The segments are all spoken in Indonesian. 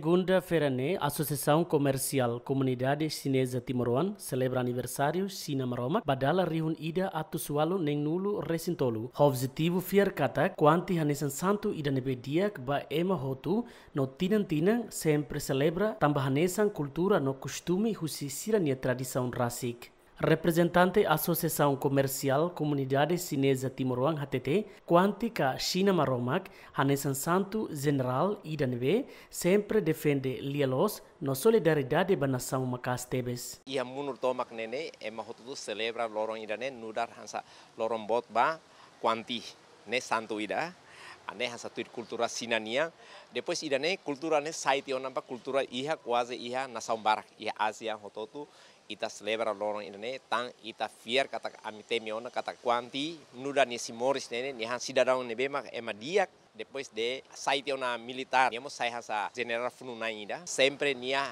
Gunda Ferrane, Associação Comercial Comunidade Chinesa Timoruan, celebra aniversário China Maroma, badala riun ida atu sualu neng nulu resintolu. Objetivo fiar kata, kuanti hanesan santu ida nebe dia ba ema hotu, no tinan tinan sempre celebra tambahanesan cultura no costume husi sirania tradição rasik. representante Asociación Comercial Comunidade Chinesa Timoruan HTT, quanti China Maromac, Hanesan Santo General Idanbe, siempre defiende Lielos no solidaridad de nação Macas Tebes. Y a munur tomak nene, e celebra loron idane, nudar hansa loron Botba, quanti, ne santo ida, aneh satu kultura sinania, depois irane kultura ne saite onampa cultura iha quase iha nação barak iha Asia hototu ita celebra loron irane tan ita fier kata amitemi ona kata quanti nudan ni simoris nene ni han sidadão ne bemak ema diak depois de saiti ona militar, digamos sai hasa general fununaida, sempre nia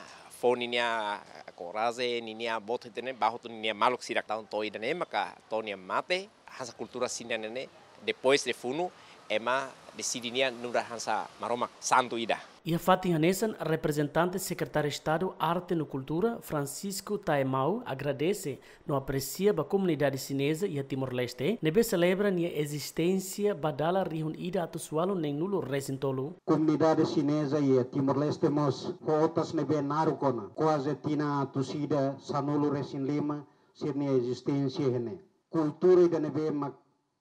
foninia nia ninia bote tene bajo tu ninia malok sirak taun toi dane maka tonia mate hasa kultura sinania ne depois de funu ema de Sidinia Nura Hansa Maroma, Santo Ida. Ia e a Fatih Hanessan, representante secretário de Estado Arte e Cultura, Francisco Taemau, agradece no aprecia a comunidade chinesa e Timor-Leste, nebe celebra a existência badala ida atusualo nem nulo resintolo. Comunidade chinesa e a Timor-Leste mos, rotas nebe narukona, quase tina atusida sanulo resin lima, sirne existência hene. Cultura e nebe mak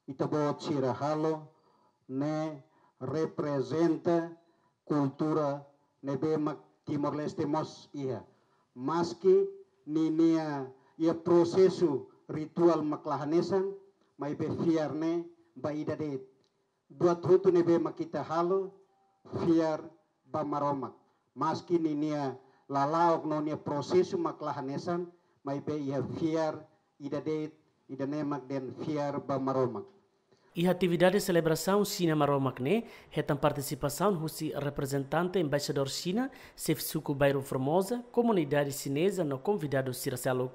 itabot sirahalo, ne representa cultura nebemak Timor Leste mos ia maski ninia ia prosesu ritual maklahanesan mai be ne baida det buat hutu nebe makita halu fiar ba maromak maski ninia lalaok nonia prosesu maklahanesan mai be ia fiar ida det ida nemak den fiar ba maromak E a atividade de celebração Cinema Romacné é tem participação do representante embaixador China, Sefsuko Bairro Formosa, comunidade chinesa no convidado Circelo.